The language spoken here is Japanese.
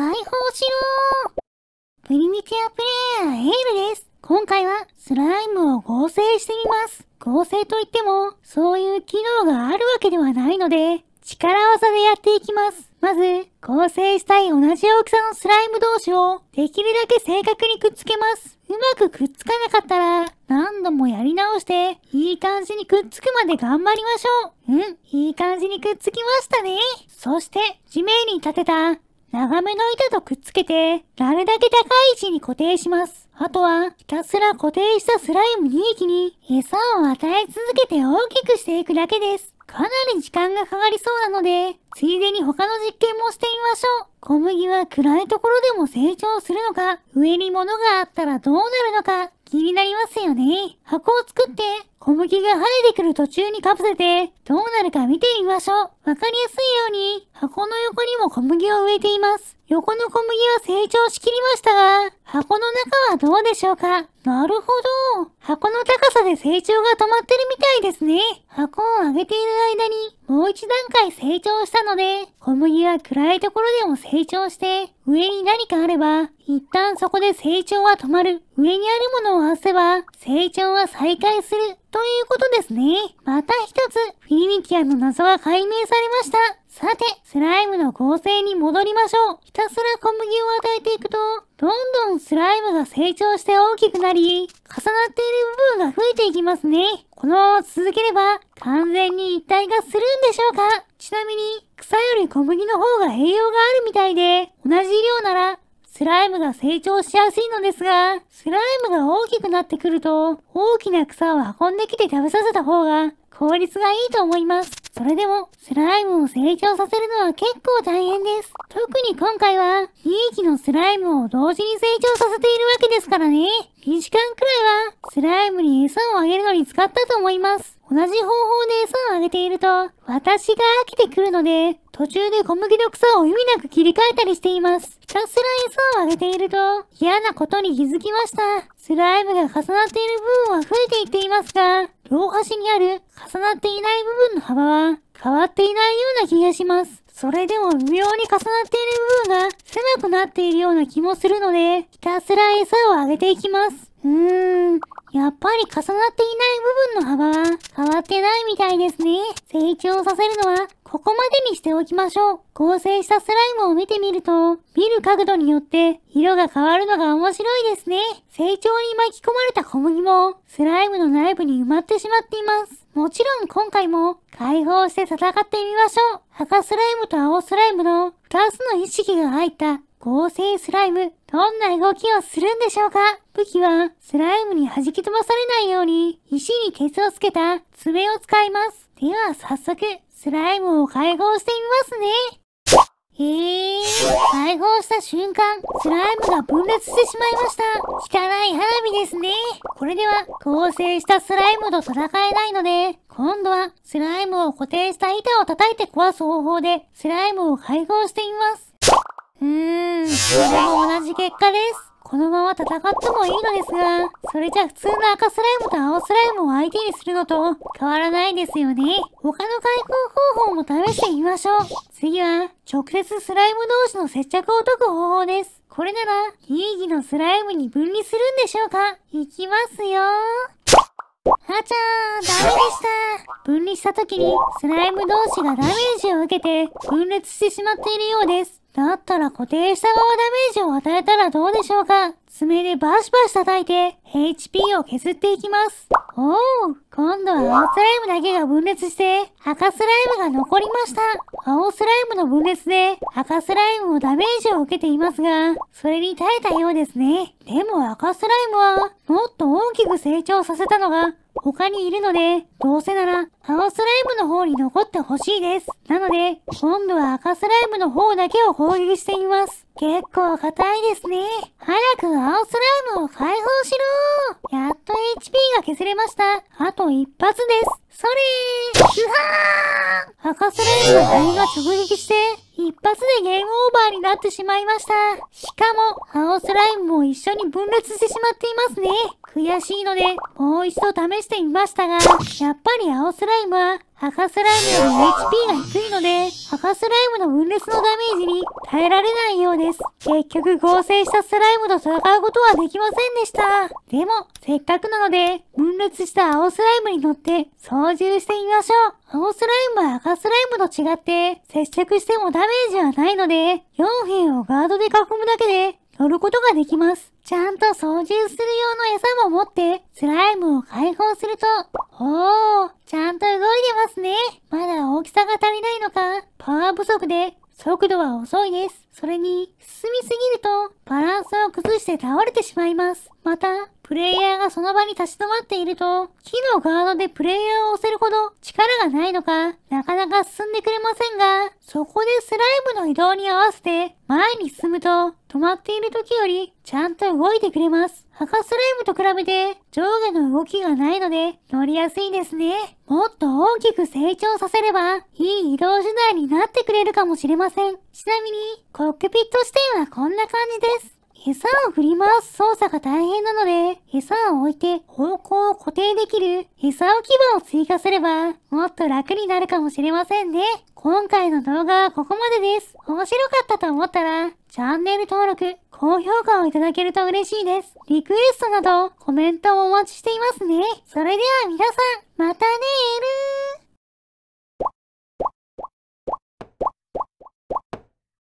解放しろプリミティアプレイヤーエイブです今回はスライムを合成してみます合成といっても、そういう機能があるわけではないので、力技でやっていきます。まず、合成したい同じ大きさのスライム同士を、できるだけ正確にくっつけます。うまくくっつかなかったら、何度もやり直して、いい感じにくっつくまで頑張りましょう。うん、いい感じにくっつきましたね。そして、地面に立てた長めの板とくっつけて、なるだけ高い位置に固定します。あとは、ひたすら固定したスライム2匹に餌を与え続けて大きくしていくだけです。かなり時間がかかりそうなので、ついでに他の実験もしてみましょう。小麦は暗いところでも成長するのか、上に物があったらどうなるのか、気になりますよね。箱を作って、小麦が跳ねてくる途中にかぶせて、どうなるか見てみましょう。わかりやすいように、箱の横にも小麦を植えています。横の小麦は成長しきりましたが、箱の中はどうでしょうかなるほど。箱の高さで成長が止まってるみたいですね。箱を上げている間に、もう一段階成長したので、小麦は暗いところでも成長して、上に何かあれば、一旦そこで成長は止まる。上にあるものを合わせば、成長は再開する。ということですね。また一つ、フィニキアの謎が解明されました。さて、スライムの合成に戻りましょう。ひたすら小麦を与えていくと、どんどんスライムが成長して大きくなり、重なっている部分が増えていきますね。このまま続ければ、完全に一体化するんでしょうかちなみに、草より小麦の方が栄養があるみたいで、同じ量なら、スライムが成長しやすいのですが、スライムが大きくなってくると、大きな草を運んできて食べさせた方が、効率がいいと思います。それでも、スライムを成長させるのは結構大変です。特に今回は、2匹のスライムを同時に成長させているわけですからね。2時間くらいは、スライムに餌をあげるのに使ったと思います。同じ方法で餌をあげていると、私が飽きてくるので、途中で小麦の草を意味なく切り替えたりしています。ひたすら餌をあげていると、嫌なことに気づきました。スライムが重なっている部分は増えていっていますが、両端にある重なっていない部分の幅は変わっていないような気がします。それでも微妙に重なっている部分が狭くなっているような気もするので、ひたすら餌をあげていきます。うーん、やっぱり重なっていない部分の幅はってないみたいですね。成長させるのは、ここまでにしておきましょう。合成したスライムを見てみると、見る角度によって色が変わるのが面白いですね。成長に巻き込まれた小麦も、スライムの内部に埋まってしまっています。もちろん今回も解放して戦ってみましょう。赤スライムと青スライムの2つの意識が入った合成スライム。どんな動きをするんでしょうか武器はスライムに弾き飛ばされないように石に鉄をつけた爪を使います。では早速スライムを解放してみますね。へえ、解放した瞬間、スライムが分裂してしまいました。汚い花火ですね。これでは、合成したスライムと戦えないので、今度は、スライムを固定した板を叩いて壊す方法で、スライムを解放してみます。うーん、それも同じ結果です。このまま戦ってもいいのですが、それじゃ普通の赤スライムと青スライムを相手にするのと変わらないですよね。他の開封方法も試してみましょう。次は、直接スライム同士の接着を解く方法です。これなら、ギリギのスライムに分離するんでしょうかいきますよあちゃー、ダメでした分離した時に、スライム同士がダメージを受けて、分裂してしまっているようです。だったら固定したままダメージを与えたらどうでしょうか爪でバシバシ叩いて HP を削っていきます。おお今度は青スライムだけが分裂して赤スライムが残りました。青スライムの分裂で赤スライムもダメージを受けていますが、それに耐えたようですね。でも赤スライムはもっと大きく成長させたのが他にいるので、どうせなら、青スライムの方に残ってほしいです。なので、今度は赤スライムの方だけを攻撃してみます。結構硬いですね。早く青スライムを解放しろやっと HP が削れました。あと一発です。それーうはー赤スライムの谷が直撃して、一発でゲームオーバーになってしまいました。しかも、青スライムも一緒に分裂してしまっていますね。悔しいので、もう一度試してみましたが、やっぱり青スライムは、赤スライムより HP が低いので、赤スライムの分裂のダメージに耐えられないようです。結局合成したスライムと戦うことはできませんでした。でも、せっかくなので、分裂した青スライムに乗って操縦してみましょう。青スライムは赤スライムと違って、接触してもダメージはないので、4辺をガードで囲むだけで乗ることができます。ちゃんと操縦する用の餌も持って、スライムを解放すると、おー、ちゃんと動いてますね。まだ大きさが足りないのか、パワー不足で速度は遅いです。それに、進みすぎると、バランスを崩して倒れてしまいます。また、プレイヤーがその場に立ち止まっていると、木のガードでプレイヤーを押せるほど力がないのか、なかなか進んでくれませんが、そこでスライムの移動に合わせて前に進むと、止まっている時よりちゃんと動いてくれます。赤スライムと比べて上下の動きがないので乗りやすいですね。もっと大きく成長させればいい移動手段になってくれるかもしれません。ちなみにコックピット視点はこんな感じです。餌を振り回す操作が大変なので、餌を置いて方向を固定できる餌置き場を追加すれば、もっと楽になるかもしれませんね。今回の動画はここまでです。面白かったと思ったら、チャンネル登録、高評価をいただけると嬉しいです。リクエストなど、コメントをお待ちしていますね。それでは皆さん、またねーるー